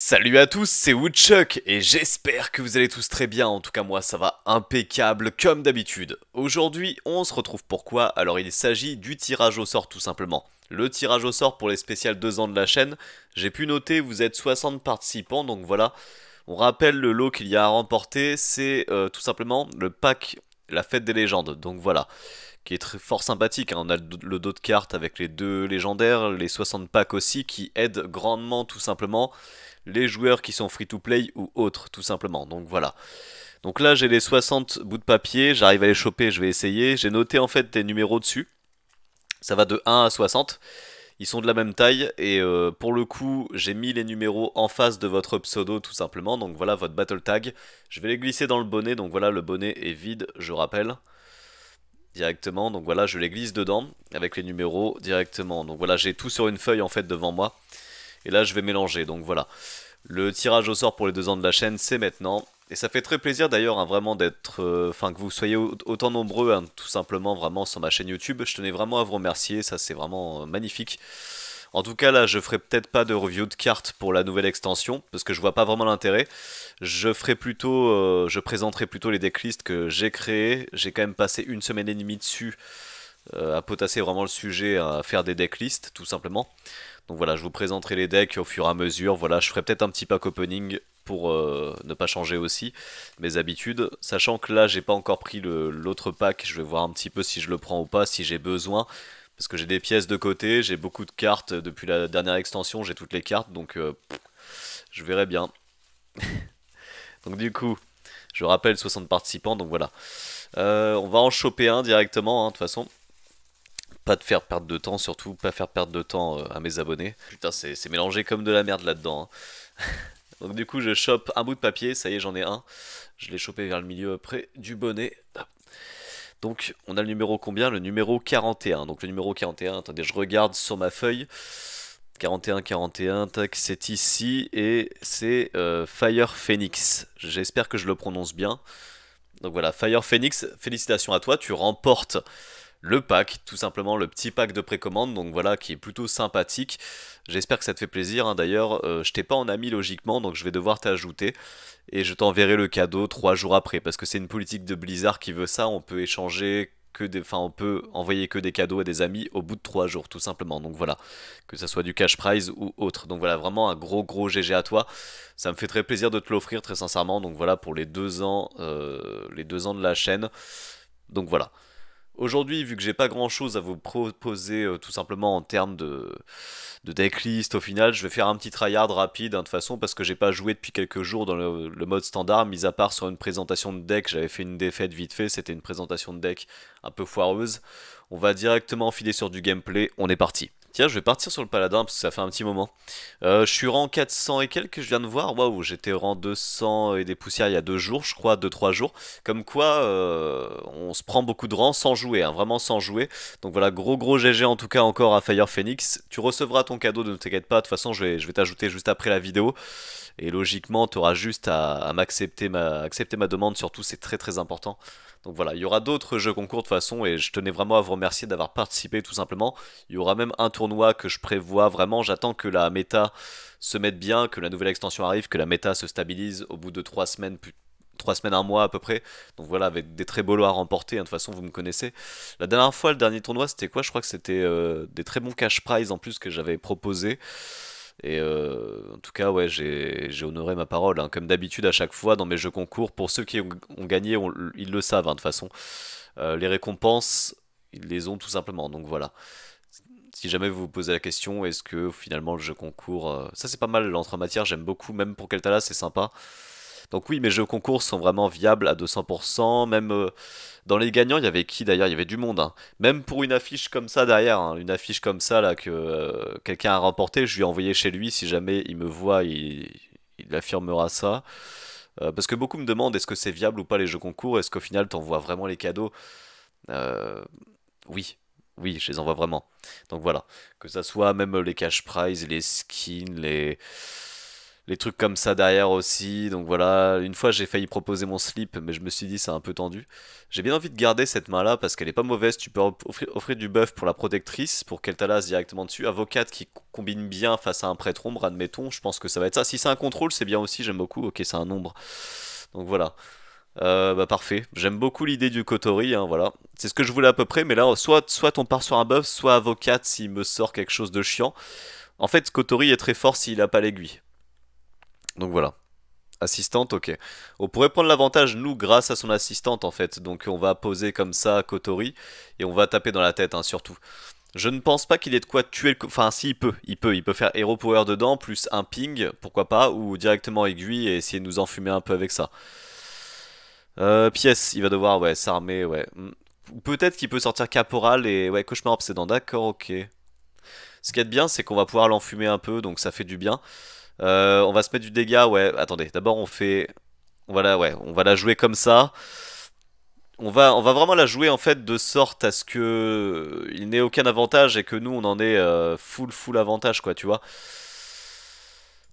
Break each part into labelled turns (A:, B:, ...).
A: Salut à tous, c'est Woodchuck et j'espère que vous allez tous très bien, en tout cas moi ça va impeccable comme d'habitude. Aujourd'hui on se retrouve pourquoi Alors il s'agit du tirage au sort tout simplement. Le tirage au sort pour les spéciales 2 ans de la chaîne, j'ai pu noter vous êtes 60 participants donc voilà. On rappelle le lot qu'il y a à remporter, c'est euh, tout simplement le pack La Fête des Légendes, donc voilà qui est très fort sympathique. Hein. On a le dos de cartes avec les deux légendaires, les 60 packs aussi, qui aident grandement tout simplement les joueurs qui sont free-to-play ou autres, tout simplement. Donc voilà. Donc là, j'ai les 60 bouts de papier, j'arrive à les choper, je vais essayer. J'ai noté en fait des numéros dessus. Ça va de 1 à 60. Ils sont de la même taille et euh, pour le coup, j'ai mis les numéros en face de votre pseudo tout simplement. Donc voilà votre battle tag. Je vais les glisser dans le bonnet. Donc voilà, le bonnet est vide, je rappelle. Directement, donc voilà, je les glisse dedans avec les numéros directement. Donc voilà, j'ai tout sur une feuille en fait devant moi. Et là, je vais mélanger, donc voilà. Le tirage au sort pour les deux ans de la chaîne, c'est maintenant. Et ça fait très plaisir d'ailleurs hein, vraiment d'être, euh, enfin que vous soyez autant nombreux, hein, tout simplement vraiment sur ma chaîne YouTube. Je tenais vraiment à vous remercier, ça c'est vraiment euh, magnifique. En tout cas là, je ferai peut-être pas de review de cartes pour la nouvelle extension parce que je vois pas vraiment l'intérêt. Je ferai plutôt, euh, je présenterai plutôt les decklists que j'ai créés. J'ai quand même passé une semaine et demie dessus à potasser vraiment le sujet, à faire des decklists tout simplement. Donc voilà, je vous présenterai les decks au fur et à mesure. Voilà, je ferai peut-être un petit pack opening pour euh, ne pas changer aussi mes habitudes. Sachant que là, j'ai pas encore pris l'autre pack. Je vais voir un petit peu si je le prends ou pas, si j'ai besoin. Parce que j'ai des pièces de côté, j'ai beaucoup de cartes. Depuis la dernière extension, j'ai toutes les cartes. Donc euh, je verrai bien. donc du coup, je rappelle 60 participants. Donc voilà. Euh, on va en choper un directement, hein, de toute façon pas de faire perdre de temps, surtout pas faire perdre de temps euh, à mes abonnés. Putain, c'est mélangé comme de la merde là-dedans. Hein. Donc du coup, je chope un bout de papier, ça y est, j'en ai un. Je l'ai chopé vers le milieu près du bonnet. Donc on a le numéro combien Le numéro 41. Donc le numéro 41, attendez, je regarde sur ma feuille. 41, 41, tac, c'est ici, et c'est euh, Fire Phoenix. J'espère que je le prononce bien. Donc voilà, Fire Phoenix, félicitations à toi, tu remportes le pack, tout simplement le petit pack de précommande, donc voilà, qui est plutôt sympathique. J'espère que ça te fait plaisir, hein. d'ailleurs, euh, je t'ai pas en ami logiquement, donc je vais devoir t'ajouter, et je t'enverrai le cadeau trois jours après, parce que c'est une politique de Blizzard qui veut ça, on peut échanger que des, enfin on peut envoyer que des cadeaux à des amis au bout de trois jours, tout simplement, donc voilà, que ça soit du cash prize ou autre, donc voilà, vraiment un gros gros GG à toi, ça me fait très plaisir de te l'offrir, très sincèrement, donc voilà, pour les deux ans, euh, les deux ans de la chaîne, donc voilà. Aujourd'hui, vu que j'ai pas grand chose à vous proposer euh, tout simplement en termes de, de decklist, au final, je vais faire un petit tryhard rapide hein, de toute façon parce que j'ai pas joué depuis quelques jours dans le, le, mode standard, mis à part sur une présentation de deck. J'avais fait une défaite vite fait, c'était une présentation de deck un peu foireuse. On va directement filer sur du gameplay, on est parti. Tiens, je vais partir sur le paladin parce que ça fait un petit moment. Euh, je suis rang 400 et quelques, je viens de voir. Waouh, j'étais rang 200 et des poussières il y a deux jours, je crois, 2-3 jours. Comme quoi, euh, on se prend beaucoup de rang sans jouer, hein, vraiment sans jouer. Donc voilà, gros gros GG en tout cas encore à Fire Phoenix. Tu recevras ton cadeau, ne t'inquiète pas. De toute façon, je vais, t'ajouter juste après la vidéo. Et logiquement, tu auras juste à, à m'accepter, ma, accepter ma demande. Surtout, c'est très très important. Donc voilà, il y aura d'autres jeux concours de toute façon et je tenais vraiment à vous remercier d'avoir participé tout simplement. Il y aura même un tournoi que je prévois vraiment, j'attends que la méta se mette bien, que la nouvelle extension arrive, que la méta se stabilise au bout de 3 semaines puis 3 semaines, un mois à peu près. Donc voilà, avec des très beaux lots à remporter. Hein, de toute façon, vous me connaissez. La dernière fois, le dernier tournoi, c'était quoi Je crois que c'était euh, des très bons cash prize en plus que j'avais proposé. Et euh, en tout cas, ouais, j'ai honoré ma parole. Hein. Comme d'habitude, à chaque fois dans mes jeux concours, pour ceux qui ont, gagné, ils le savent hein, de toute façon. Euh, les récompenses, ils les ont tout simplement. Donc voilà. Si jamais vous vous posez la question, est-ce que finalement le jeu concours. Euh, ça, c'est pas mal l'entre-matière, j'aime beaucoup. Même pour Keltala, c'est sympa. Donc oui, mes jeux concours sont vraiment viables à 200%, même euh, dans les gagnants, il y avait qui d'ailleurs Il y avait du monde. Hein. Même pour une affiche comme ça derrière, hein, une affiche comme ça là que euh, quelqu'un a remporté, je lui ai envoyé chez lui, si jamais il me voit, il, affirmera ça. Euh, parce que beaucoup me demandent est-ce que c'est viable ou pas les jeux concours, est-ce qu'au final t'envoies vraiment les cadeaux Oui, oui, je les envoie vraiment. Donc voilà, que ça soit même les cash prizes, les skins, les les trucs comme ça derrière aussi. Donc voilà, une fois j'ai failli proposer mon slip, mais je me suis dit c'est un peu tendu. J'ai bien envie de garder cette main là parce qu'elle est pas mauvaise. Tu peux offrir, du buff pour la protectrice, pour qu'elle t'alasse directement dessus. Avocate qui combine bien face à un prêtre ombre, admettons. Je pense que ça va être ça. Si c'est un contrôle, c'est bien aussi. J'aime beaucoup. Ok, c'est un ombre. Donc voilà. Euh, bah parfait, j'aime beaucoup l'idée du Kotori, hein, voilà. C'est ce que je voulais à peu près, mais là, soit, soit on part sur un buff, soit avocate s'il me sort quelque chose de chiant. En fait, Kotori est très fort s'il n'a pas l'aiguille. Donc voilà. Assistante, ok. On pourrait prendre l'avantage, nous, grâce à son assistante, en fait. Donc on va poser comme ça Kotori, et on va taper dans la tête, hein, surtout. Je ne pense pas qu'il ait de quoi tuer le... Enfin, si, il peut, il peut. Il peut faire Hero Power dedans, plus un ping, pourquoi pas, ou directement aiguille et essayer de nous enfumer un peu avec ça. Euh, pièce, il va devoir, ouais, s'armer, ouais. Hmm. Peut-être qu'il peut sortir Caporal et... Ouais, Cauchemar Obsédant, d'accord, ok. Ce qui est bien, c'est qu'on va pouvoir l'enfumer un peu, donc ça fait du bien. Euh, on va se mettre du dégât, ouais. Attendez, d'abord on fait... Voilà, ouais, on va la jouer comme ça. On va, on va vraiment la jouer en fait de sorte à ce que euh, il n'ait aucun avantage et que nous on en ait euh, full full avantage quoi, tu vois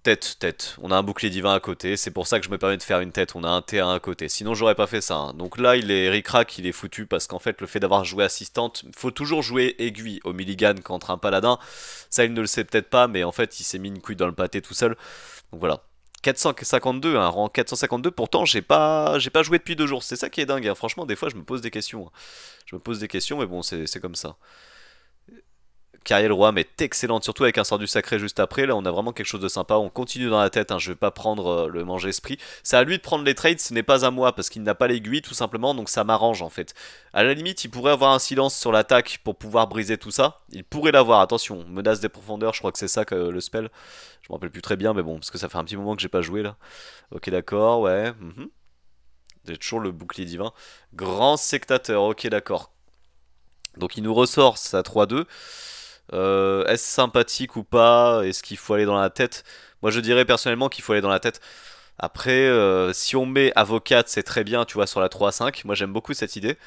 A: tête, tête. On a un bouclier divin à côté, c'est pour ça que je me permets de faire une tête, on a un T1 à côté. Sinon, j'aurais pas fait ça. Hein. Donc là, il est ricrac, il est foutu, parce qu'en fait, le fait d'avoir joué assistante, faut toujours jouer aiguille au Milligan contre un paladin. Ça, il ne le sait peut-être pas, mais en fait, il s'est mis une couille dans le pâté tout seul. Donc voilà. 452, un hein, rang 452, pourtant j'ai pas j'ai pas joué depuis deux jours, c'est ça qui est dingue, hein. franchement des fois je me pose des questions, je me pose des questions mais bon c'est comme ça. Cariel Roam est excellente, surtout avec un sort du sacré juste après. Là, on a vraiment quelque chose de sympa. On continue dans la tête. Hein. Je vais pas prendre euh, le manger esprit. C'est à lui de prendre les trades. Ce n'est pas à moi parce qu'il n'a pas l'aiguille, tout simplement. Donc ça m'arrange en fait. À la limite, il pourrait avoir un silence sur l'attaque pour pouvoir briser tout ça. Il pourrait l'avoir. Attention, menace des profondeurs. Je crois que c'est ça que le spell. Je me rappelle plus très bien, mais bon, parce que ça fait un petit moment que j'ai pas joué là. Ok, d'accord, ouais. Mhm. J'ai toujours le bouclier divin. Grand sectateur, ok, d'accord. Donc il nous ressort à 3-2. Euh, est-ce sympathique ou pas Est-ce qu'il faut aller dans la tête Moi, je dirais personnellement qu'il faut aller dans la tête. Après, euh, si on met avocate, c'est très bien, tu vois, sur la 3 5. Moi, j'aime beaucoup cette idée.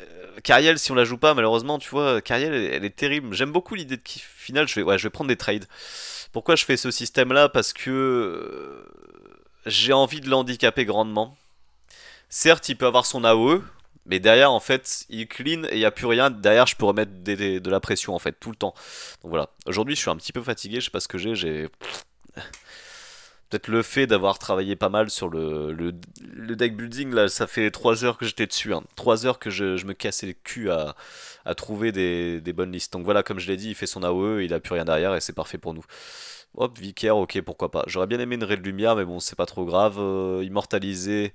A: Euh, si on la joue pas, malheureusement, tu vois, Cariel, elle, est terrible. J'aime beaucoup l'idée de final, je vais, ouais, je vais prendre des trades. Pourquoi je fais ce système-là Parce que euh, j'ai envie de l'handicaper grandement. Certes, il peut avoir son AOE, mais derrière, en fait, il clean et il n'y a plus rien. Derrière, je pourrais mettre de la pression, en fait, tout le temps. Donc voilà. Aujourd'hui, je suis un petit peu fatigué. Je sais pas ce que j'ai. J'ai. Peut-être le fait d'avoir travaillé pas mal sur le, deck building, là, ça fait 3 heures que j'étais dessus. Hein. 3 heures que je, me cassais le cul à, trouver des, bonnes listes. Donc voilà, comme je l'ai dit, il fait son AOE, il a plus rien derrière et c'est parfait pour nous. Hop, Vicaire, ok, pourquoi pas. J'aurais bien aimé une raie de lumière, mais bon, c'est pas trop grave. Euh, immortaliser.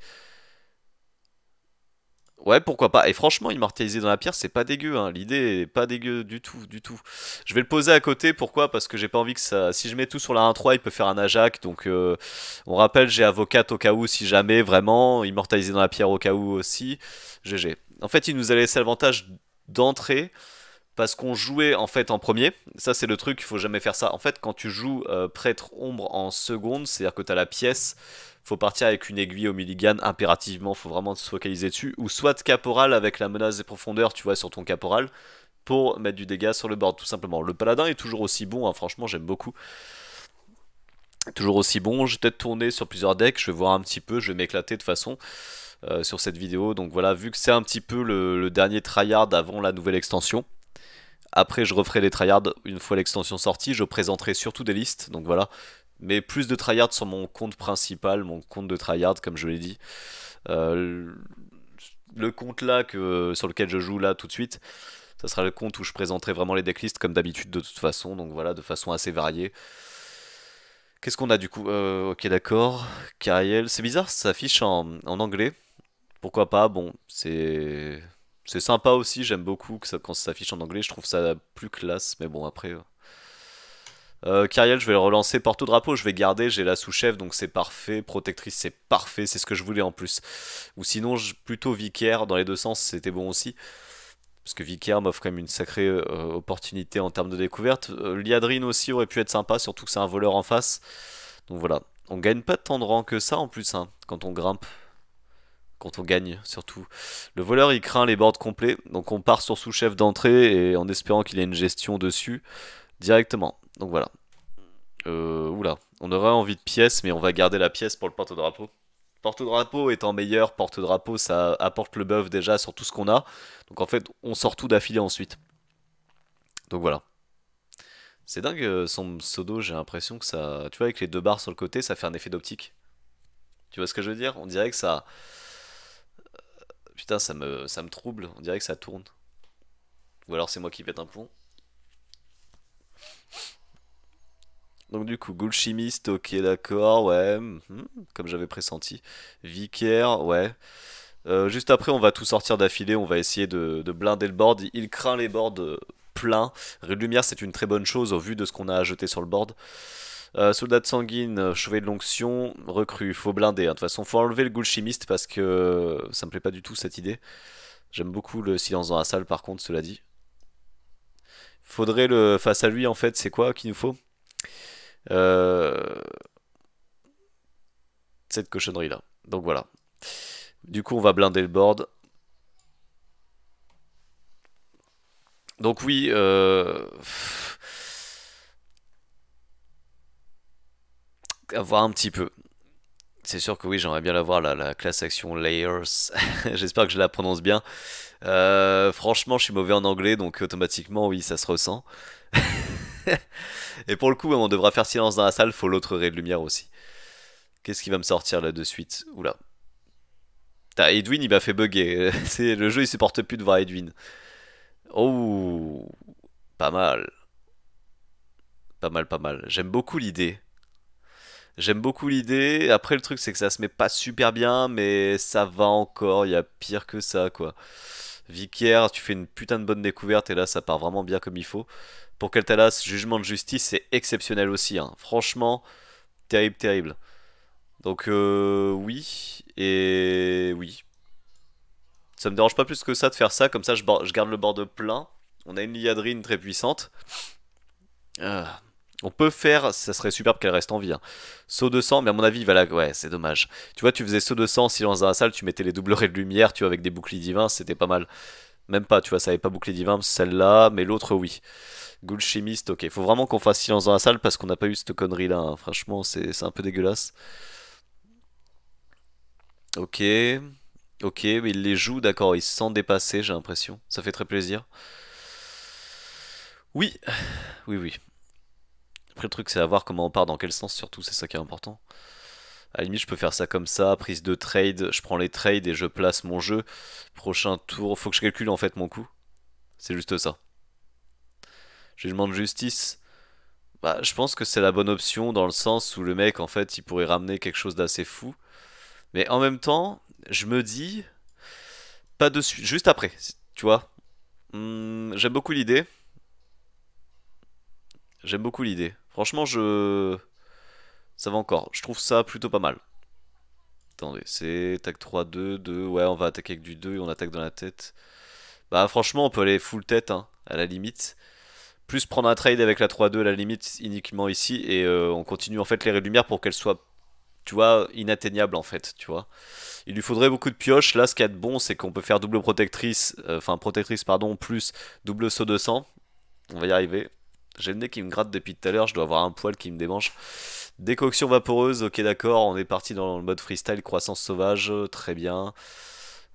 A: Ouais, pourquoi pas. Et franchement, immortaliser dans la pierre, c'est pas dégueu. Hein. L'idée est pas dégueu du tout, du tout. Je vais le poser à côté. Pourquoi Parce que j'ai pas envie que ça. Si je mets tout sur la 1-3, il peut faire un Ajac. Donc, euh, on rappelle, j'ai avocate au cas où, si jamais vraiment. immortaliser dans la pierre au cas où aussi. GG. En fait, il nous a laissé l'avantage d'entrer, parce qu'on jouait en fait en premier. Ça, c'est le truc. Il faut jamais faire ça. En fait, quand tu joues euh, prêtre ombre en seconde, c'est-à-dire que t'as la pièce faut partir avec une aiguille au milligan impérativement, faut vraiment se focaliser dessus, ou soit caporal avec la menace des profondeurs, tu vois, sur ton caporal, pour mettre du dégât sur le board, tout simplement. Le paladin est toujours aussi bon, hein, franchement, j'aime beaucoup. Toujours aussi bon, je vais peut-être tourner sur plusieurs decks, je vais voir un petit peu, je vais m'éclater de façon. Euh, sur cette vidéo. Donc voilà, vu que c'est un petit peu le, le, dernier tryhard avant la nouvelle extension. Après, je referai les tryhards une fois l'extension sortie. Je présenterai surtout des listes. Donc voilà, mais plus de tryhard sur mon compte principal, mon compte de tryhard, comme je l'ai dit. Euh, le compte là que, sur lequel je joue là tout de suite, ça sera le compte où je présenterai vraiment les decklists comme d'habitude de toute façon, donc voilà, de façon assez variée. Qu'est-ce qu'on a du coup euh, Ok d'accord, Kariel, c'est bizarre, ça s'affiche en, anglais, pourquoi pas, bon, c'est... C'est sympa aussi, j'aime beaucoup que quand ça s'affiche en anglais, je trouve ça plus classe, mais bon après... Euh, euh, je vais le relancer. Porte-drapeau, je vais garder. J'ai la sous-chef, donc c'est parfait. Protectrice, c'est parfait. C'est ce que je voulais en plus. Ou sinon, plutôt vicaire. Dans les deux sens, c'était bon aussi. Parce que Vicaire m'offre quand même une sacrée euh, opportunité en termes de découverte. Euh, Liadrine aussi aurait pu être sympa, surtout que c'est un voleur en face. Donc voilà. On gagne pas tant de rang que ça en plus, hein, quand on grimpe. Quand on gagne, surtout. Le voleur, il craint les boards complets. Donc on part sur sous-chef d'entrée et en espérant qu'il ait une gestion dessus directement. Donc voilà. Euh, oula, on aurait envie de pièces, mais on va garder la pièce pour le porte-drapeau. Porte-drapeau étant meilleur, porte-drapeau ça apporte le buff déjà sur tout ce qu'on a. Donc en fait, on sort tout d'affilée ensuite. Donc voilà. C'est dingue euh, son pseudo, j'ai l'impression que ça. Tu vois, avec les deux barres sur le côté, ça fait un effet d'optique. Tu vois ce que je veux dire On dirait que ça. Euh, putain, ça me, ça me trouble. On dirait que ça tourne. Ou alors c'est moi qui pète un pont Donc du coup, Ghoul ok, d'accord, ouais, mhm, comme j'avais pressenti. Vicaire, ouais. Euh, juste après, on va tout sortir d'affilée, on va essayer de, blinder le board. Il craint les boards euh, pleins. Lumière, c'est une très bonne chose au vu de ce qu'on a à jeter sur le board. Euh, soldat de sanguine, chevet de l'onction, recrue, faut blinder. Hein. De toute façon, faut enlever le ghoul chimiste parce que ça me plaît pas du tout cette idée. J'aime beaucoup le silence dans la salle par contre, cela dit. Faudrait le face à lui en fait, c'est quoi qu'il nous faut euh, cette cochonnerie là. Donc voilà. Du coup, on va blinder le board. Donc oui, euh... avoir un petit peu. C'est sûr que oui, j'aimerais bien la la, la classe action Layers. J'espère que je la prononce bien. Euh, franchement, je suis mauvais en anglais, donc automatiquement, oui, ça se ressent. Et pour le coup, on devra faire silence dans la salle, faut l'autre ray de lumière aussi. Qu'est-ce qui va me sortir là de suite Oula. T'as Edwin, il m'a fait bugger. le jeu, il supporte plus de voir Edwin. Oh, pas mal. Pas mal, pas mal. J'aime beaucoup l'idée. J'aime beaucoup l'idée. Après, le truc, c'est que ça se met pas super bien, mais ça va encore. Il y a pire que ça, quoi. Vicaire, tu fais une putain de bonne découverte et là ça part vraiment bien comme il faut. Pour Keltalas, jugement de justice, c'est exceptionnel aussi. Hein. Franchement, terrible, terrible. Donc euh, oui, et oui. Ça me dérange pas plus que ça de faire ça, comme ça je, garde le bord de plein. On a une Liadrine très puissante. Ah. On peut faire, ça serait superbe qu'elle reste en vie. Hein. Saut de sang, mais à mon avis, il va la... Ouais, c'est dommage. Tu vois, tu faisais saut de sang, silence dans la salle, tu mettais les doubleurs de lumière, tu vois, avec des boucliers divins, c'était pas mal. Même pas, tu vois, ça avait pas bouclier divin, celle-là, mais l'autre, oui. Ghoul chimiste, ok. Faut vraiment qu'on fasse silence dans la salle parce qu'on n'a pas eu cette connerie-là. Hein. Franchement, c'est un peu dégueulasse. Ok. Ok, mais il les joue, d'accord, il se sent dépassé, j'ai l'impression. Ça fait très plaisir. Oui, oui, oui. Après, le truc, c'est à voir comment on part, dans quel sens, surtout, c'est ça qui est important. À la limite, je peux faire ça comme ça, prise de trade, je prends les trades et je place mon jeu. Prochain tour, faut que je calcule en fait mon coût. C'est juste ça. Jugement de justice. Bah, je pense que c'est la bonne option dans le sens où le mec, en fait, il pourrait ramener quelque chose d'assez fou. Mais en même temps, je me dis, pas dessus juste après, tu vois. Hum, j'aime beaucoup l'idée. J'aime beaucoup l'idée. Franchement, je... Ça va encore. Je trouve ça plutôt pas mal. Attendez, c'est tac 3, 2, 2. Ouais, on va attaquer avec du 2 et on attaque dans la tête. Bah franchement, on peut aller full tête, hein, à la limite. Plus prendre un trade avec la 3-2 à la limite uniquement ici. Et euh, on continue en fait les lumières pour qu'elles soient, tu vois, inatteignables en fait, tu vois. Il lui faudrait beaucoup de pioches. Là, ce qu'il y a de bon, c'est qu'on peut faire double protectrice, euh, enfin protectrice, pardon, plus double saut de sang. On va y arriver. J'ai le nez qui me gratte depuis tout à l'heure, je dois avoir un poil qui me démange. Décoction vaporeuse, ok d'accord, on est parti dans le mode freestyle, croissance sauvage, très bien.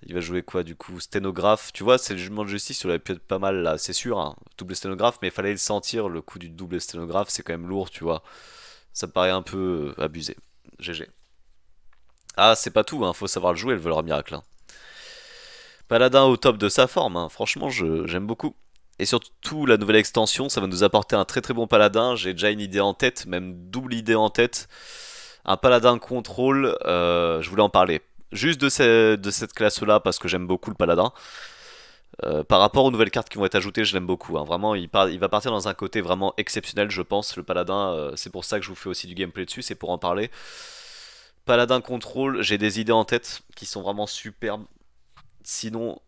A: Il va jouer quoi du coup Sténographe, tu vois, c'est le jugement de justice, il aurait pu être pas mal là, c'est sûr, hein. double sténographe, mais il fallait le sentir, le coup du double sténographe, c'est quand même lourd, tu vois. Ça me paraît un peu euh, abusé. GG. Ah, c'est pas tout, il hein, faut savoir le jouer, le voleur miracle. Hein. Paladin au top de sa forme, franchement, j'aime beaucoup. Et surtout, la nouvelle extension, ça va nous apporter un très très bon paladin. J'ai déjà une idée en tête, même double idée en tête. Un paladin contrôle, euh, je voulais en parler. Juste de, de cette classe-là, parce que j'aime beaucoup le paladin. Euh, par rapport aux nouvelles cartes qui vont être ajoutées, je l'aime beaucoup. Hein. Vraiment, il, va partir dans un côté vraiment exceptionnel, je pense. Le paladin, euh, c'est pour ça que je vous fais aussi du gameplay dessus, c'est pour en parler. Paladin contrôle, j'ai des idées en tête qui sont vraiment superbes. Sinon,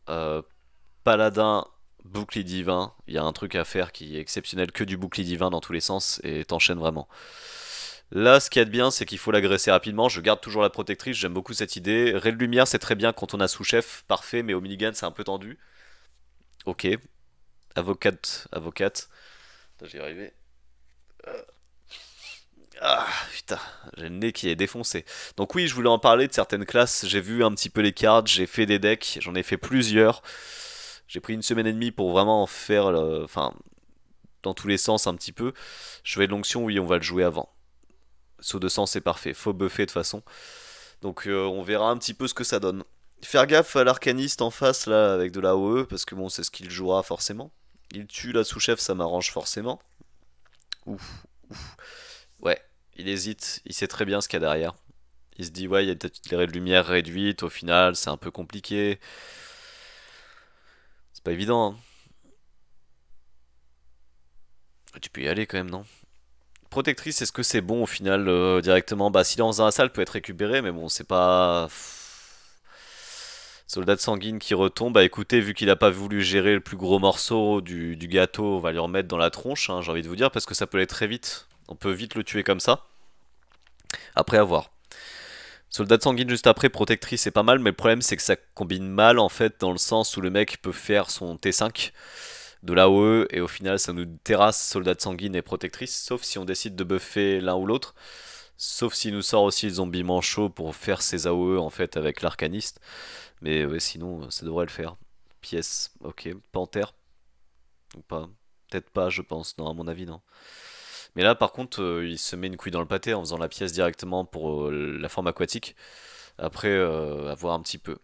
A: paladin bouclier divin, il y a un truc à faire qui est exceptionnel, que du bouclier divin dans tous les sens, et t'enchaîne vraiment. Là, ce qu'il y a de bien, c'est qu'il faut l'agresser rapidement. Je garde toujours la protectrice, j'aime beaucoup cette idée. Ray de lumière, c'est très bien quand on a sous-chef, parfait, mais au minigun, c'est un peu tendu. Ok. Avocate, avocate. J'y arrivé. Euh. Ah, putain, j'ai le nez qui est défoncé. Donc oui, je voulais en parler de certaines classes. J'ai vu un petit peu les cartes, j'ai fait des decks, j'en ai fait plusieurs. J'ai pris une semaine et demie pour vraiment faire, enfin, dans tous les sens un petit peu. Je vais de l'onction, oui, on va le jouer avant. Saut de sang, c'est parfait. Faut buffer de toute façon. Donc euh, on verra un petit peu ce que ça donne. Faire gaffe à l'arcaniste en face là avec de la OE parce que bon c'est ce qu'il jouera forcément. Il tue la sous-chef, ça m'arrange forcément. Ouf, Ouais, il hésite, il sait très bien ce qu'il y a derrière. Il se dit ouais il y a peut-être les lumière réduite, au final c'est un peu compliqué pas évident. Hein. Ah, tu peux y aller quand même, non Protectrice, est-ce que c'est bon au final euh, directement Bah, silence dans la salle peut être récupéré, mais bon, c'est pas. Soldat de sanguine qui retombe. Bah écoutez, vu qu'il a pas voulu gérer le plus gros morceau du, gâteau, on va lui remettre dans la tronche, hein, j'ai envie de vous dire, parce que ça peut aller très vite. On peut vite le tuer comme ça. Après, avoir Soldat de sanguine juste après, protectrice c'est pas mal, mais le problème c'est que ça combine mal en fait dans le sens où le mec peut faire son T5 de l'AOE et au final ça nous terrasse soldat de sanguine et protectrice, sauf si on décide de buffer l'un ou l'autre. Sauf s'il nous sort aussi le zombie manchot pour faire ses AOE en fait avec l'arcaniste. Mais ouais, sinon ça devrait le faire. Pièce, ok. Panthère Ou pas Peut-être pas, je pense. Non, à mon avis, non. Mais là, par contre, euh, il se met une couille dans le pâté en faisant la pièce directement pour euh, la forme aquatique. Après, avoir euh, un petit peu.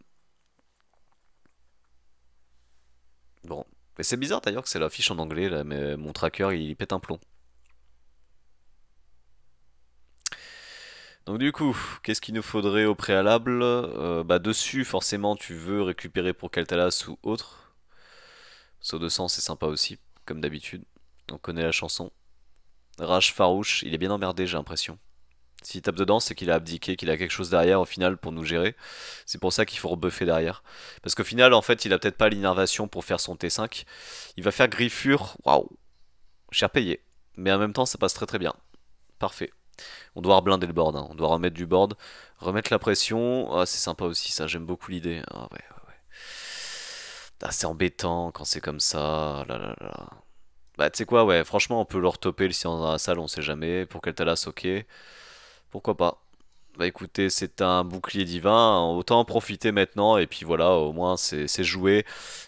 A: Bon. Mais c'est bizarre d'ailleurs que c'est l'affiche en anglais, là, mais mon tracker, il pète un plomb. Donc du coup, qu'est-ce qu'il nous faudrait au préalable Bah dessus, forcément, tu veux récupérer pour Caltalas ou autre. Saut de sang, c'est sympa aussi, comme d'habitude. On connaît la chanson. Rage farouche, il est bien emmerdé, j'ai l'impression. S'il tape dedans, c'est qu'il a abdiqué, qu'il a quelque chose derrière au final pour nous gérer. C'est pour ça qu'il faut rebuffer derrière. Parce qu'au final, en fait, il a peut-être pas l'innervation pour faire son T5. Il va faire griffure, waouh, cher payé. Mais en même temps, ça passe très très bien. Parfait. On doit reblinder le board, hein. on doit remettre du board, remettre la pression. Ah, c'est sympa aussi ça, j'aime beaucoup l'idée. Ah ouais, ouais, ah, c'est embêtant quand c'est comme ça. Ah, là, là, là. Bah, tu sais quoi, ouais, franchement, on peut leur topper le est dans la salle, on sait jamais. Pour talas, ok. Pourquoi pas Bah, écoutez, c'est un bouclier divin, autant en profiter maintenant, et puis voilà, au moins, c'est joué.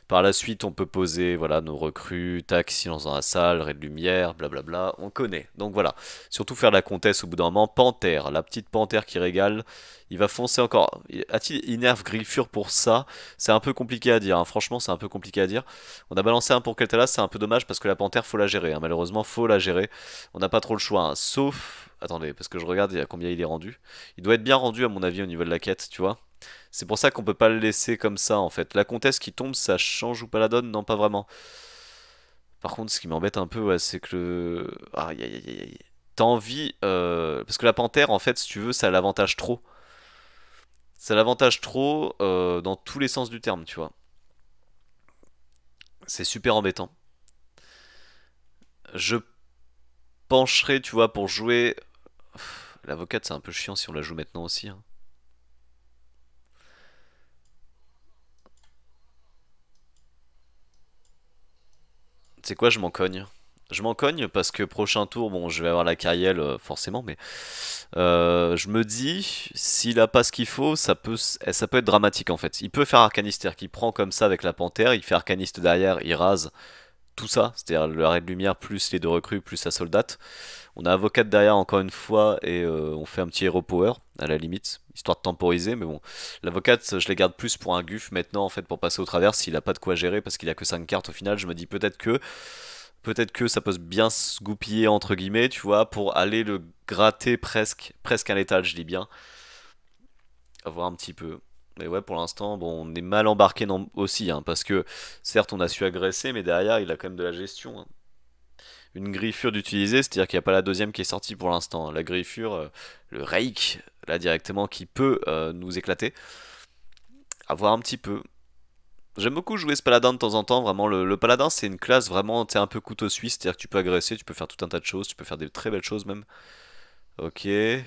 A: Par la suite, on peut poser voilà, nos recrues, tac, silence dans la salle, ray de lumière, blablabla, on connaît. Donc voilà, surtout faire la comtesse au bout d'un moment. Panthère, la petite panthère qui régale, il va foncer encore. A-t-il nerve Griffure pour ça C'est un peu compliqué à dire, hein. franchement c'est un peu compliqué à dire. On a balancé un pour là. c'est un peu dommage parce que la panthère, faut la gérer, hein. malheureusement faut la gérer. On n'a pas trop le choix, hein. sauf... Attendez, parce que je regarde à combien il est rendu. Il doit être bien rendu à mon avis au niveau de la quête, tu vois c'est pour ça qu'on peut pas le laisser comme ça en fait. La comtesse qui tombe, ça change ou pas la donne Non, pas vraiment. Par contre, ce qui m'embête un peu, c'est que le... T'as envie... Euh, parce que la panthère, en fait, si tu veux, ça l'avantage trop. Ça l'avantage trop euh, dans tous les sens du terme, tu vois. C'est super embêtant. Je pencherai, tu vois, pour jouer... L'avocate, c'est un peu chiant si on la joue maintenant aussi. Hein. Tu sais quoi, je m'en cogne. Je m'en cogne parce que prochain tour, bon, je vais avoir la carrière euh, forcément, mais euh, je me dis, s'il a pas ce qu'il faut, ça peut, eh, ça peut être dramatique en fait. Il peut faire Arcaniste, cest qu'il prend comme ça avec la panthère, il fait Arcaniste derrière, il rase tout ça, c'est-à-dire le arrêt de lumière plus les deux recrues plus sa soldate. On a Avocate derrière encore une fois et euh, on fait un petit Hero Power à la limite, histoire de temporiser. Mais bon, l'Avocate, je les garde plus pour un Guff maintenant en fait pour passer au travers s'il a pas de quoi gérer parce qu'il a que 5 cartes au final. Je me dis peut-être que. Peut-être que ça peut bien se goupiller entre guillemets, tu vois, pour aller le gratter presque, presque à létal, je dis bien. A voir un petit peu. Mais ouais, pour l'instant, bon, on est mal embarqué non, aussi, hein, parce que certes, on a su agresser, mais derrière, il a quand même de la gestion. Hein une griffure d'utiliser, c'est-à-dire qu'il n'y a pas la deuxième qui est sortie pour l'instant. La griffure, euh, le rake, là directement, qui peut euh, nous éclater. Avoir voir un petit peu. J'aime beaucoup jouer ce paladin de temps en temps, vraiment le, paladin c'est une classe vraiment un peu couteau suisse, c'est-à-dire que tu peux agresser, tu peux faire tout un tas de choses, tu peux faire des très belles choses même. Ok, tu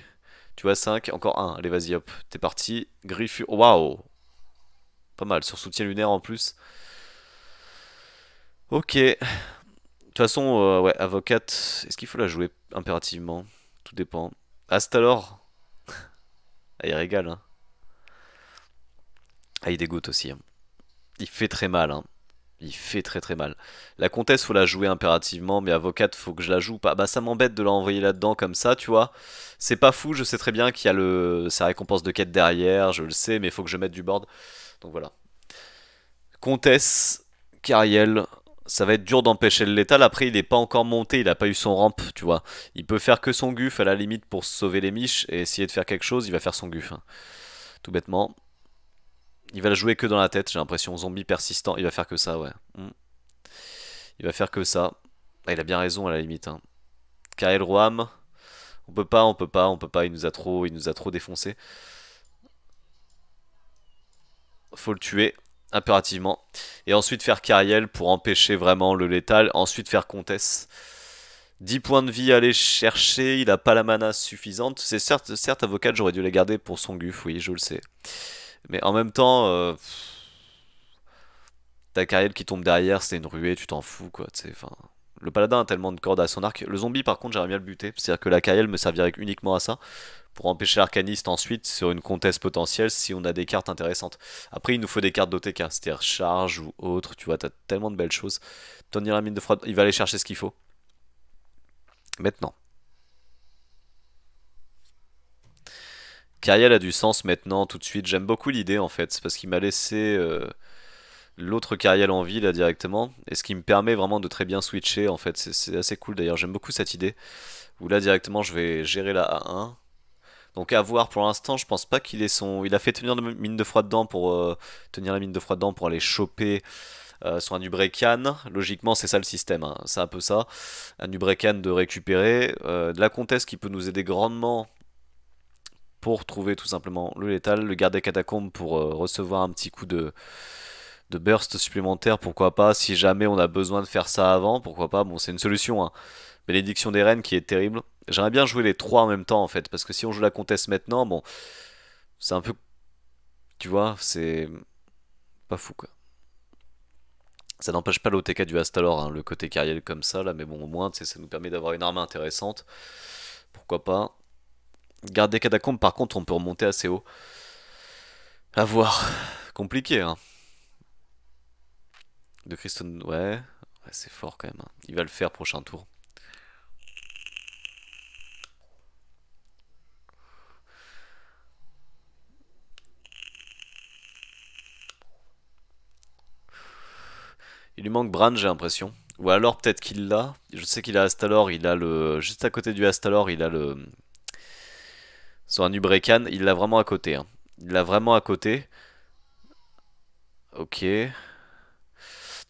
A: vois 5, encore 1. allez vas-y hop, t'es parti, griffure, waouh Pas mal, sur soutien lunaire en plus. Ok, de toute façon, euh, ouais, avocate, est-ce qu'il faut la jouer impérativement Tout dépend. Hasta ah, alors ah, Il régale, hein. Ah, il dégoûte aussi. Hein. Il fait très mal, hein. Il fait très très mal. La comtesse, faut la jouer impérativement, mais avocate, faut que je la joue pas. Bah, ça m'embête de l'envoyer là-dedans comme ça, tu vois. C'est pas fou, je sais très bien qu'il y a le... sa récompense de quête derrière, je le sais, mais faut que je mette du board. Donc voilà. Comtesse, Cariel, ça va être dur d'empêcher le létal. Après, il n'est pas encore monté, il n'a pas eu son ramp, tu vois. Il peut faire que son guf à la limite pour sauver les miches et essayer de faire quelque chose, il va faire son guff. Hein. Tout bêtement. Il va le jouer que dans la tête, j'ai l'impression. Zombie persistant, il va faire que ça, ouais. Hmm. Il va faire que ça. Ah, il a bien raison à la limite. Hein. Karel Roam, on peut pas, on peut pas, on peut pas, il nous a trop, il nous a trop défoncé. Faut le tuer impérativement. Et ensuite faire Cariel pour empêcher vraiment le létal. Ensuite faire Comtesse. 10 points de vie à aller chercher, il a pas la mana suffisante. C'est certes, certes avocat, j'aurais dû les garder pour son guf, oui, je le sais. Mais en même temps, t'as euh, ta Cariel qui tombe derrière, c'est une ruée, tu t'en fous, quoi, tu sais, enfin... Le paladin a tellement de cordes à son arc. Le zombie, par contre, j'aimerais bien le buter. C'est-à-dire que la KL me servirait uniquement à ça. Pour empêcher l'arcaniste ensuite sur une comtesse potentielle si on a des cartes intéressantes. Après, il nous faut des cartes d'OTK, c'est-à-dire charge ou autre. Tu vois, t'as tellement de belles choses. Tony la mine de froid, il va aller chercher ce qu'il faut. Maintenant. Kariel a du sens maintenant, tout de suite. J'aime beaucoup l'idée en fait, C'est parce qu'il m'a laissé. Euh, l'autre carrière en vie là directement et ce qui me permet vraiment de très bien switcher en fait c'est assez cool d'ailleurs j'aime beaucoup cette idée où là directement je vais gérer la A1 donc à voir pour l'instant je pense pas qu'il ait son il a fait tenir la mine de froid dedans pour euh, tenir la mine de froid dedans pour aller choper euh, sur un logiquement c'est ça le système, hein. c'est un peu ça, un de récupérer, de euh, la comtesse qui peut nous aider grandement pour trouver tout simplement le létal, le garder catacombes pour euh, recevoir un petit coup de, de burst supplémentaire, pourquoi pas. Si jamais on a besoin de faire ça avant, pourquoi pas. Bon, c'est une solution. Hein. Bénédiction des reines qui est terrible. J'aimerais bien jouer les trois en même temps, en fait. Parce que si on joue la comtesse maintenant, bon, c'est un peu... Tu vois, c'est... Pas fou, quoi. Ça n'empêche pas l'OTK du Astalor, hein, le côté carriel comme ça, là. Mais bon, au moins, ça nous permet d'avoir une arme intéressante. Pourquoi pas. Garde des catacombes, par contre, on peut remonter assez haut. À voir. Compliqué, hein. De Kristen, ouais, c'est fort quand même. Hein. Il va le faire prochain tour. Il lui manque Bran, j'ai l'impression. Ou alors peut-être qu'il l'a. Je sais qu'il a Astalor, il a le. Juste à côté du Astalor, il a le. sur un Ubrecan, il l'a vraiment à côté. Hein. Il l'a vraiment à côté. Ok.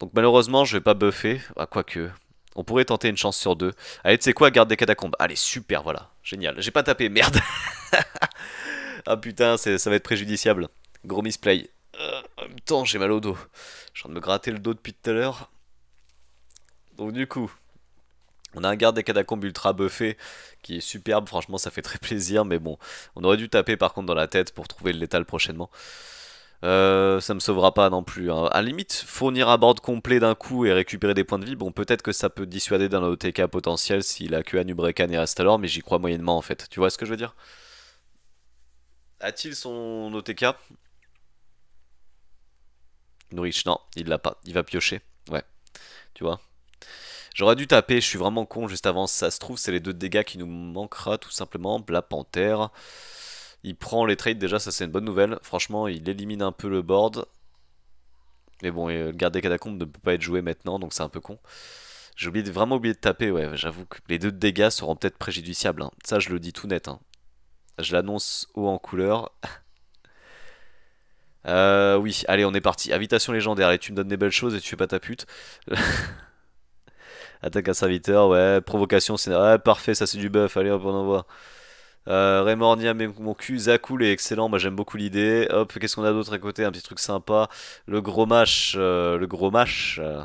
A: Donc malheureusement, je vais pas buffer. quoi ah, quoique. On pourrait tenter une chance sur deux. Allez, tu sais quoi, garde des catacombes. Allez, super, voilà. Génial. J'ai pas tapé, merde. ah putain, ça va être préjudiciable. Gros misplay. Euh, en même temps, j'ai mal au dos. Je suis en train de me gratter le dos depuis tout à l'heure. Donc du coup, on a un garde des catacombes ultra buffé qui est superbe. Franchement, ça fait très plaisir. Mais bon, on aurait dû taper par contre dans la tête pour trouver le létal prochainement. Euh, ça me sauvera pas non plus. Hein. À limite, fournir un board complet d'un coup et récupérer des points de vie, bon, peut-être que ça peut dissuader d'un OTK potentiel s'il a que Anubrekan et alors, mais j'y crois moyennement en fait. Tu vois ce que je veux dire A-t-il son OTK Nourish, non, il l'a pas. Il va piocher. Ouais. Tu vois J'aurais dû taper, je suis vraiment con juste avant. Ça se trouve, c'est les deux dégâts qui nous manquera tout simplement. La panthère. Il prend les trades déjà, ça c'est une bonne nouvelle. Franchement, il élimine un peu le board. Mais bon, euh, le garde des catacombes ne peut pas être joué maintenant, donc c'est un peu con. J'ai vraiment oublié de taper, ouais, j'avoue que les deux dégâts seront peut-être préjudiciables. Hein. Ça, je le dis tout net. Hein. Je l'annonce haut en couleur. euh, oui, allez, on est parti. Invitation légendaire, et tu me donnes des belles choses et tu fais pas ta pute. Attaque à serviteur, ouais. Provocation, c'est... Ouais, parfait, ça c'est du buff, allez va en voir. Euh, Remornia, mon cul, Zakul est excellent, moi j'aime beaucoup l'idée. Hop, qu'est-ce qu'on a d'autre à côté Un petit truc sympa. Le gros mâche, euh, le gros match. Euh.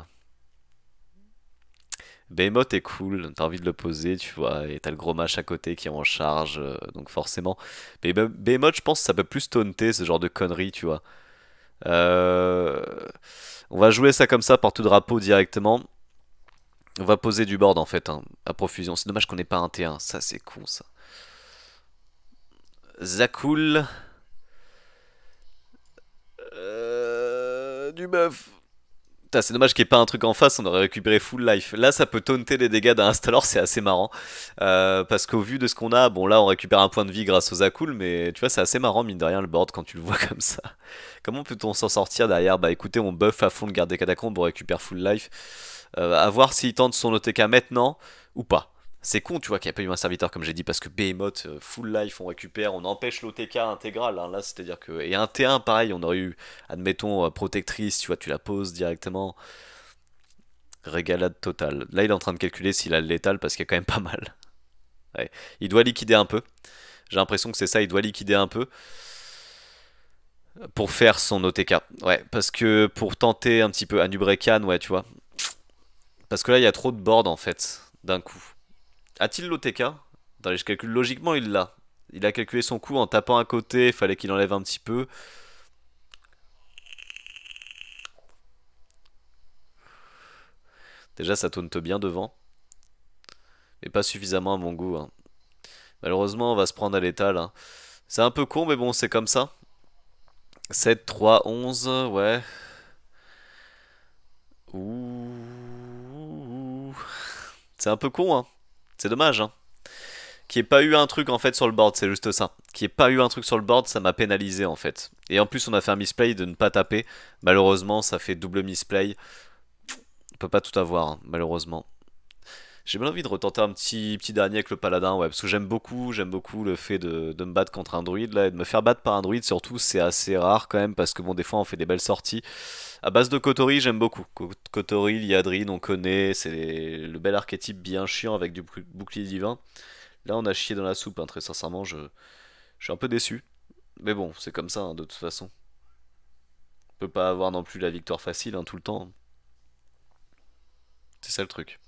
A: est cool, t'as envie de le poser, tu vois, et t'as le gros match à côté qui est en charge, euh, donc forcément. Mais Behemoth, je pense ça peut plus taunter ce genre de conneries, tu vois. On va jouer ça comme ça, par tout drapeau directement. On va poser du board en fait, A hein, à profusion. C'est dommage qu'on n'ait pas un T1, ça c'est con ça. Zakul. Euh, du buff, c'est dommage qu'il n'y ait pas un truc en face, on aurait récupéré full life. Là, ça peut taunter les dégâts d'un installer, c'est assez marrant. Euh, parce qu'au vu de ce qu'on a, bon là, on récupère un point de vie grâce aux Zakul, mais tu vois, c'est assez marrant, mine de rien, le board quand tu le vois comme ça. Comment peut-on s'en sortir derrière Bah écoutez, on buff à fond le garde des catacombes, on récupère full life. Euh, à voir s'il tente son OTK maintenant ou pas. C'est con, tu vois, qu'il n'y a pas eu un serviteur, comme j'ai dit, parce que Behemoth, euh, full life, on récupère, on empêche l'OTK intégral. Hein, là, c'est-à-dire que. Et un T1, pareil, on aurait eu, admettons, euh, protectrice, tu vois, tu la poses directement. Régalade totale. Là, il est en train de calculer s'il a le parce qu'il y a quand même pas mal. Ouais. Il doit liquider un peu. J'ai l'impression que c'est ça, il doit liquider un peu pour faire son OTK. Ouais, parce que pour tenter un petit peu Anubrekan, ouais, tu vois. Parce que là, il y a trop de board, en fait, d'un coup. A-t-il l'OTK Attendez, je calcule logiquement, il l'a. Il a calculé son coup en tapant à côté, il fallait qu'il enlève un petit peu. Déjà, ça tourne bien devant. Mais pas suffisamment à mon goût. Hein. Malheureusement, on va se prendre à l'étal. Hein. C'est un peu con, mais bon, c'est comme ça. 7, 3, 11, ouais. Ouh. C'est un peu con, hein. C'est dommage, hein. Qu'il n'y ait pas eu un truc en fait sur le board, c'est juste ça. Qu'il n'y ait pas eu un truc sur le board, ça m'a pénalisé en fait. Et en plus, on a fait un misplay de ne pas taper. Malheureusement, ça fait double misplay. On peut pas tout avoir, hein, malheureusement. J'ai bien envie de retenter un petit, petit dernier avec le paladin, ouais, parce que j'aime beaucoup, j'aime beaucoup le fait de, me battre contre un druide, là, et de me faire battre par un druide, surtout, c'est assez rare quand même, parce que bon, des fois, on fait des belles sorties. À base de Kotori, j'aime beaucoup. Kotori, Liadrine, on connaît, c'est le bel archétype bien chiant avec du bouclier divin. Là, on a chié dans la soupe, hein, très sincèrement, je, je suis un peu déçu. Mais bon, c'est comme ça, hein, de toute façon. On peut pas avoir non plus la victoire facile hein, tout le temps. C'est ça le truc.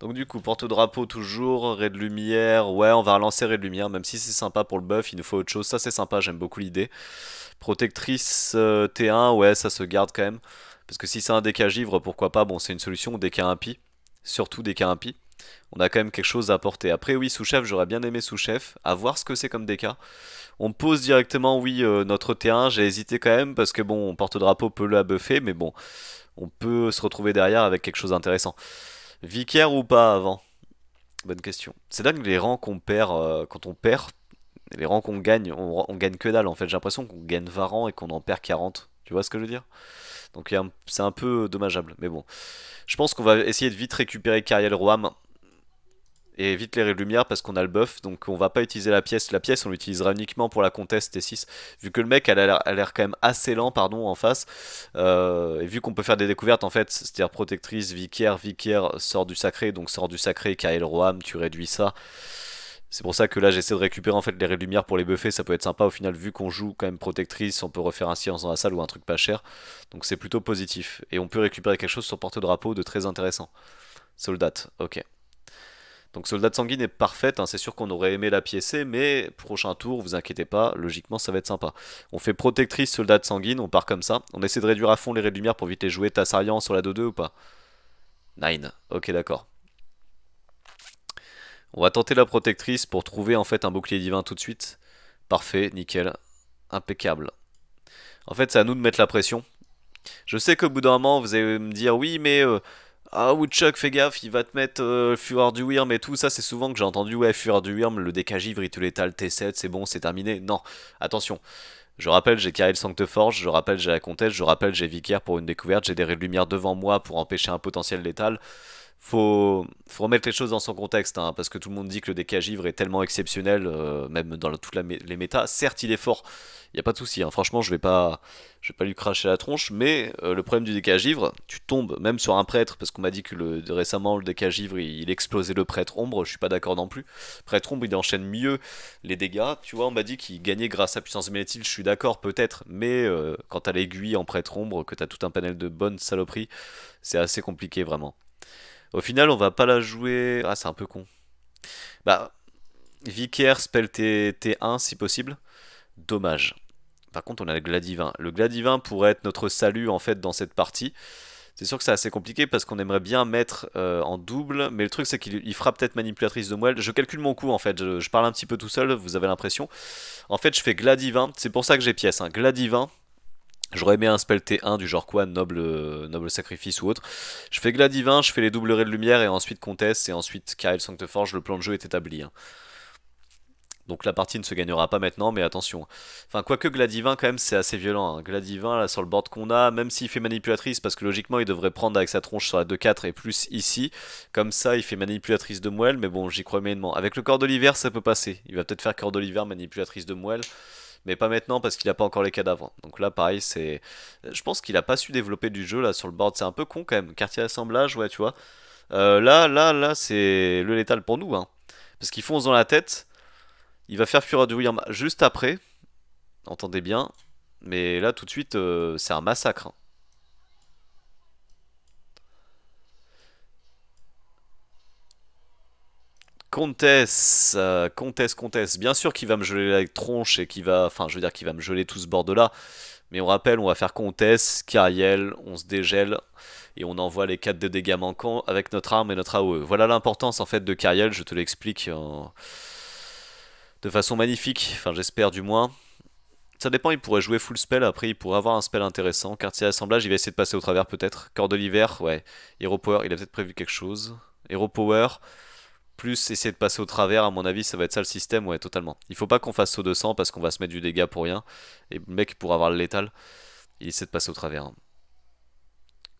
A: Donc du coup, porte-drapeau toujours, raid de lumière, ouais, on va relancer raid de lumière, même si c'est sympa pour le buff, il nous faut autre chose, ça c'est sympa, j'aime beaucoup l'idée. Protectrice euh, T1, ouais, ça se garde quand même, parce que si c'est un DK givre, pourquoi pas, bon c'est une solution, DK impi, surtout DK impi, On a quand même quelque chose à apporter. Après, oui, sous-chef, j'aurais bien aimé sous-chef, à voir ce que c'est comme DK. On pose directement, oui, euh, notre T1, j'ai hésité quand même, parce que bon, porte-drapeau peut le abuffer, mais bon, on peut se retrouver derrière avec quelque chose d'intéressant. Vicaire ou pas avant Bonne question. C'est dingue les rangs qu'on perd euh, quand on perd. Les rangs qu'on gagne, on, gagne que dalle en fait. J'ai l'impression qu'on gagne 20 rangs et qu'on en perd 40. Tu vois ce que je veux dire Donc c'est un peu dommageable. Mais bon. Je pense qu'on va essayer de vite récupérer Cariel Roam et évite les lumière parce qu'on a le buff, donc on va pas utiliser la pièce. La pièce, on l'utilisera uniquement pour la conteste T6, vu que le mec elle a l'air quand même assez lent pardon, en face, euh, et vu qu'on peut faire des découvertes en fait, c'est-à-dire protectrice, vicaire, vicaire, sort du sacré, donc sort du sacré, Kael Roam, tu réduis ça. C'est pour ça que là j'essaie de récupérer en fait les raies de lumière pour les buffer, ça peut être sympa au final vu qu'on joue quand même protectrice, on peut refaire un silence dans la salle ou un truc pas cher, donc c'est plutôt positif. Et on peut récupérer quelque chose sur porte-drapeau de très intéressant. Soldat, ok. Donc Soldat de Sanguine est parfaite, hein, c'est sûr qu'on aurait aimé la piécer, mais prochain tour, vous inquiétez pas, logiquement ça va être sympa. On fait Protectrice, Soldat de Sanguine, on part comme ça. On essaie de réduire à fond les raies de lumière pour éviter de jouer Tassarian sur la 2-2 ou pas 9, ok d'accord. On va tenter la Protectrice pour trouver en fait un bouclier divin tout de suite. Parfait, nickel, impeccable. En fait c'est à nous de mettre la pression. Je sais qu'au bout d'un moment vous allez me dire oui mais... Euh, ah, Woodchuck, fais gaffe, il va te mettre le euh, Fureur du Wyrm et tout. Ça, c'est souvent que j'ai entendu Ouais, Fureur du Wyrm, le décagivre, il te l'étale T7, c'est bon, c'est terminé. Non, attention. Je rappelle, j'ai carré Sancte Sancteforge, je rappelle, j'ai la Comtesse, je rappelle, j'ai Vicaire pour une découverte, j'ai des Lumière devant moi pour empêcher un potentiel létal faut, faut remettre les choses dans son contexte, hein, parce que tout le monde dit que le DK Givre est tellement exceptionnel, euh, même dans la, les méta. Certes, il est fort, il n'y a pas de souci, hein. franchement, je ne vais, pas, pas lui cracher la tronche, mais euh, le problème du DK Givre, tu tombes même sur un prêtre, parce qu'on m'a dit que le, récemment, le DK Givre, il, explosait le prêtre ombre, je suis pas d'accord non plus. Prêtre ombre, il enchaîne mieux les dégâts, tu vois, on m'a dit qu'il gagnait grâce à puissance mélétile, je suis d'accord peut-être, mais euh, quand tu l'aiguille en prêtre ombre, que tu as tout un panel de bonnes saloperies, c'est assez compliqué vraiment. Au final, on va pas la jouer. Ah, c'est un peu con. Bah, Vicaire spell T, 1 si possible. Dommage. Par contre, on a le Gladivin. Le Gladivin pourrait être notre salut en fait dans cette partie. C'est sûr que c'est assez compliqué parce qu'on aimerait bien mettre euh, en double, mais le truc c'est qu'il fera peut-être manipulatrice de moelle. Je calcule mon coup, en fait, je, parle un petit peu tout seul, vous avez l'impression. En fait, je fais Gladivin, c'est pour ça que j'ai pièce. Hein. Gladivin, J'aurais aimé un spell T1 du genre quoi, noble, euh, noble sacrifice ou autre. Je fais gladivin, je fais les doubles raies de lumière et ensuite comtesse et ensuite Kael Sancteforge, le plan de jeu est établi. Hein. Donc la partie ne se gagnera pas maintenant, mais attention. Enfin, quoique Gladivin, quand même, c'est assez violent. Hein. Gladivin, là, sur le board qu'on a, même s'il fait manipulatrice, parce que logiquement, il devrait prendre avec sa tronche sur la 2-4 et plus ici. Comme ça, il fait manipulatrice de moelle, mais bon, j'y crois maintenant Avec le corps l'hiver ça peut passer. Il va peut-être faire corps d'Oliver, manipulatrice de moelle mais pas maintenant parce qu'il n'a pas encore les cadavres. Donc là, pareil, c'est. Je pense qu'il a pas su développer du jeu là sur le board. C'est un peu con quand même. Quartier assemblage, ouais, tu vois. Euh, là, là, là, c'est le létal pour nous. Hein. Parce qu'il fonce dans la tête. Il va faire Fureur de William juste après. Entendez bien. Mais là, tout de suite, euh, c'est un massacre. Hein. Comtesse, euh, Comtesse, Comtesse, bien sûr qu'il va me geler la tronche et qu'il va, enfin je veux dire qu'il va me geler tout ce bord de là, mais on rappelle, on va faire Comtesse, Cariel, on se dégèle et on envoie les 4 de dégâts manquants avec notre arme et notre AOE. Voilà l'importance en fait de Cariel, je te l'explique euh, de façon magnifique, enfin j'espère du moins. Ça dépend, il pourrait jouer full spell, après il pourrait avoir un spell intéressant. Quartier assemblage, il va essayer de passer au travers peut-être. Corps de l'hiver, ouais. Hero Power, il a peut-être prévu quelque chose. Hero Power, plus essayer de passer au travers, à mon avis, ça va être ça le système, ouais, totalement. Il faut pas qu'on fasse saut sang, parce qu'on va se mettre du dégât pour rien. Et le mec, pour avoir le létal, il essaie de passer au travers. Hein.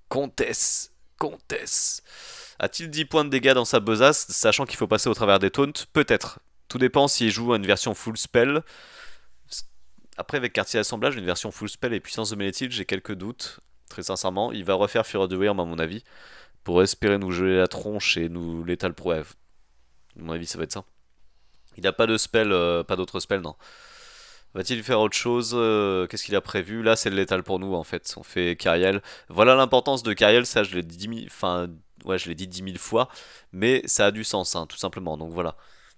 A: Comtesse Comtesse A-t-il 10 points de dégâts dans sa besace, sachant qu'il faut passer au travers des taunts Peut-être. Tout dépend s'il joue à une version full spell. Après, avec quartier d'assemblage, une version full spell et puissance de Mélétil, j'ai quelques doutes. Très sincèrement, il va refaire of the Wyrm, à mon avis, pour espérer nous jouer la tronche et nous létal prouve. À mon avis, ça va être ça. Il n'a pas de spell, euh, pas d'autre spell, non. Va-t-il faire autre chose euh, Qu'est-ce qu'il a prévu Là, c'est le létal pour nous, en fait. On fait Kariel. Voilà l'importance de Kariel. ça, je l'ai dit, enfin, ouais, je l'ai dit 10 000 fois, mais ça a du sens, hein, tout simplement. Donc voilà.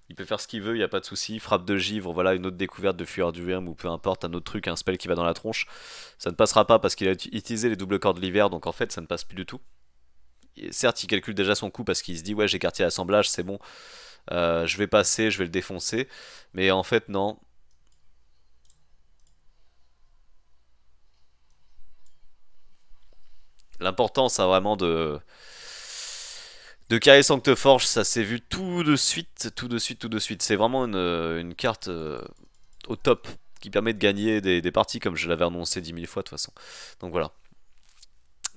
A: Il peut faire ce qu'il veut, il n'y a pas de souci. Frappe de givre, voilà, une autre découverte de fuir du verme, ou peu importe, un autre truc, un spell qui va dans la tronche. Ça ne passera pas parce qu'il a utilisé les doubles cordes l'hiver, donc en fait, ça ne passe plus du tout. Et certes, il calcule déjà son coup parce qu'il se dit, ouais, j'ai quartier assemblage, c'est bon. Euh, je vais passer, je vais le défoncer. Mais en fait, non. L'important, ça vraiment de... De carrer Sancteforge, ça s'est vu tout de suite, tout de suite, tout de suite. C'est vraiment une, carte euh, au top qui permet de gagner des, des parties comme je l'avais annoncé 10 000 fois de toute façon. Donc voilà.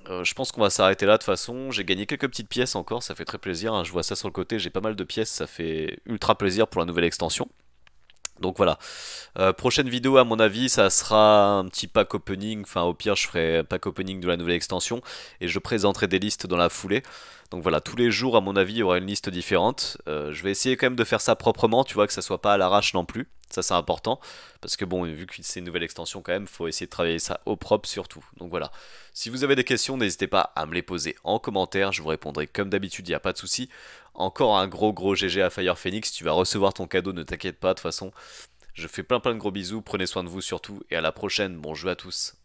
A: Euh, je pense qu'on va s'arrêter là de toute façon. J'ai gagné quelques petites pièces encore, ça fait très plaisir. Hein. Je vois ça sur le côté, j'ai pas mal de pièces, ça fait ultra plaisir pour la nouvelle extension. Donc voilà. Euh, prochaine vidéo, à mon avis, ça sera un petit pack opening. Enfin, au pire, je ferai un pack opening de la nouvelle extension et je présenterai des listes dans la foulée. Donc voilà, tous les jours, à mon avis, il y aura une liste différente. Euh, je vais essayer quand même de faire ça proprement, tu vois, que ça soit pas à l'arrache non plus. Ça, c'est important. Parce que bon, vu que c'est une nouvelle extension quand même, faut essayer de travailler ça au propre surtout. Donc voilà. Si vous avez des questions, n'hésitez pas à me les poser en commentaire. Je vous répondrai comme d'habitude, il n'y a pas de souci. Encore un gros gros GG à Fire Phoenix. Tu vas recevoir ton cadeau, ne t'inquiète pas de toute façon. Je fais plein plein de gros bisous. Prenez soin de vous surtout. Et à la prochaine. Bon jeu à tous.